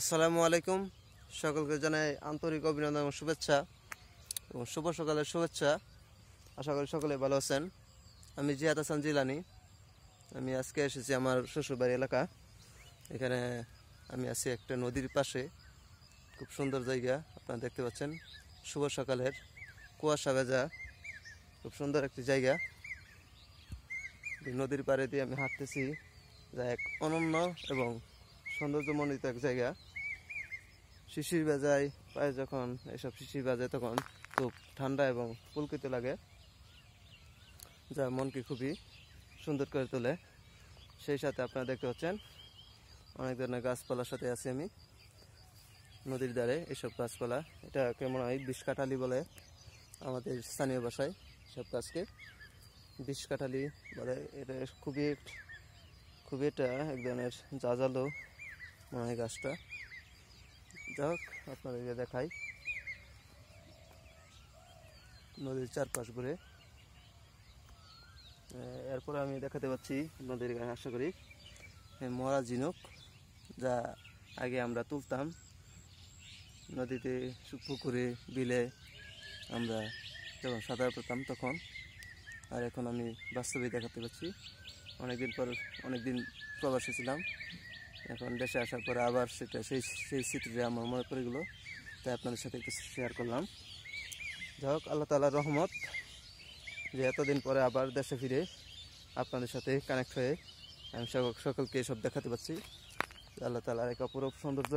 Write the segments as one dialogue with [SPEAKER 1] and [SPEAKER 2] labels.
[SPEAKER 1] আসসালামু আলাইকুম সকলকে জানাই আন্তরিক অভিনন্দন এবং শুভেচ্ছা এবং শুভ সকালের শুভেচ্ছা আশা করি সকলে ভালো আছেন আমি জিয়াদ হাসান জিলানি আমি আজকে এসেছি আমার শ্বশুরবাড়ি এলাকা এখানে আমি আছি একটা নদীর পাশে খুব সুন্দর জায়গা আপনারা দেখতে পাচ্ছেন শুভ সকালের কুয়াশা ভেজা খুব সুন্দর একটি জায়গা নদীর পাড়ে দিয়ে আমি হাঁটতেছি যা এক অনন্য এবং সৌন্দর্যমণ্ডিত এক জায়গা শিশির বাজায় পায়ে যখন এসব শিশির বাজায় তখন খুব ঠান্ডা এবং পুলকিত লাগে যা মনকে খুবই সুন্দর করে তোলে সেই সাথে আপনারা দেখতে পাচ্ছেন অনেক ধরনের গাছপালার সাথে আছি আমি নদীর ধারে এসব গাছপালা এটা কেমন হয় বিষকাঠালি বলে আমাদের স্থানীয় ভাষায় সব গাছকে বিষকাঠালি বলে এটা খুবই খুবই এটা এক ধরনের জাজালো হয় গাছটা যাই হোক আপনাদেরকে দেখাই নদীর চারপাশ ঘুরে এরপরে আমি দেখাতে পাচ্ছি গায়ে আশা করি মরা ঝিনুক যা আগে আমরা তুলতাম নদীতে পুকুরে বিলে আমরা যখন সাঁতার পেতাম তখন আর এখন আমি বাস্তবে দেখাতে পাচ্ছি অনেকদিন পর অনেকদিন প্রবাসে ছিলাম এখন দেশে আসার পরে আবার সেটা সেই সেই স্মৃতিটা আমার মনে পড়ে গেলো তাই আপনাদের সাথে একটু শেয়ার করলাম যাই হোক আল্লাহ তালার রহমত যে এতদিন পরে আবার দেশে ফিরে আপনাদের সাথে কানেক্ট হয়ে আমি সকলকে এসব দেখাতে পাচ্ছি আল্লাহ তালার এক অপরূপ সৌন্দর্য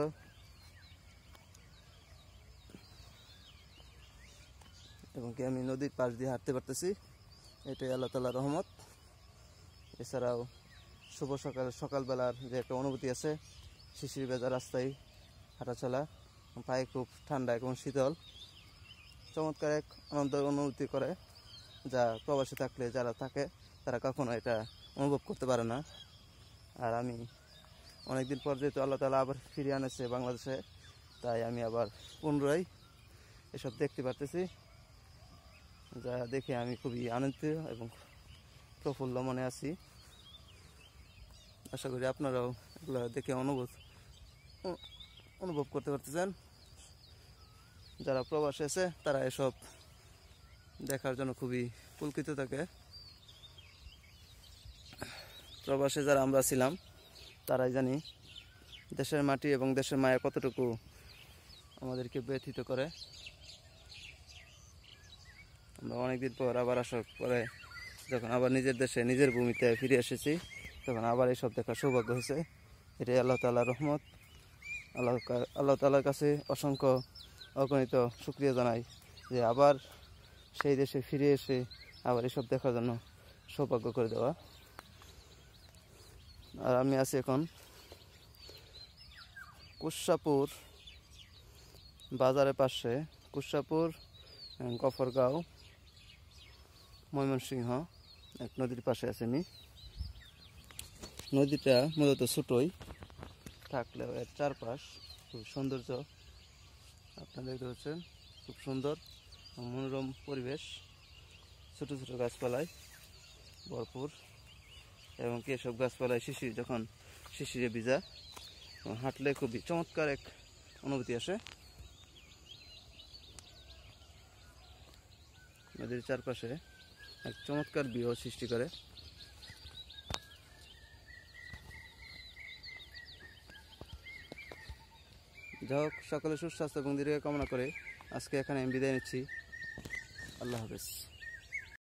[SPEAKER 1] এবং কি আমি নদীর পাশ দিয়ে হাঁটতে পারতেছি এটাই আল্লাহ তালার রহমত এছাড়াও শুভ সকাল সকালবেলার যে একটা অনুভূতি আছে শিশির বেজা রাস্তায় হাঁটাচলা পায়ে খুব ঠান্ডা এবং শীতল চমৎকার এক আনন্দ অনুভূতি করে যা প্রবাসী থাকলে যারা থাকে তারা কখনো এটা অনুভব করতে পারে না আর আমি অনেকদিন পর যেহেতু আল্লাহ তালা আবার ফিরিয়ে আনেছে বাংলাদেশে তাই আমি আবার পুনরায় এসব দেখতে পারতেছি যা দেখে আমি খুবই আনন্দিত এবং প্রফুল্ল মনে আছি আশা করি আপনারাও এগুলো দেখে অনুভব অনুভব করতে পারতেছেন যারা প্রবাস আছে তারা এসব দেখার জন্য খুবই পুলকিত থাকে প্রবাসে যারা আমরা ছিলাম তারাই জানি দেশের মাটি এবং দেশের মায়া কতটুকু আমাদেরকে ব্যথিত করে আমরা অনেকদিন পর আবার আসার পরে যখন আবার নিজের দেশে নিজের ভূমিতে ফিরে এসেছি এবং আবার এইসব দেখার সৌভাগ্য হয়েছে এটা আল্লাহ তালার রহমত আল্লাহ আল্লাহ তালার কাছে অসংখ্য অগণিত সুক্রিয়া জানাই যে আবার সেই দেশে ফিরে এসে আবার এসব দেখার জন্য সৌভাগ্য করে দেওয়া আর আমি আছি এখন কুসাপুর বাজারের পাশে কুসাপুর গফরগাঁও ময়মনসিংহ এক নদীর পাশে আছে আমি নদীটা মূলত ছোটই থাকলেও এর চারপাশ খুব সৌন্দর্য আপনারা দেখতে পাচ্ছেন খুব সুন্দর মনোরম পরিবেশ ছোট ছোট গাছপালায় ভরপুর এবং কি এসব গাছপালায় শিশির যখন শিশিরে ভিজা হাঁটলে খুবই চমৎকার এক অনুভূতি আসে নদীর চারপাশে এক চমৎকার বিহ সৃষ্টি করে যাই হোক সকলে সুস্বাস্থ্য এবং দীর্ঘ কামনা করে আজকে এখানে আমি বিদায় নিচ্ছি আল্লাহ হাফেজ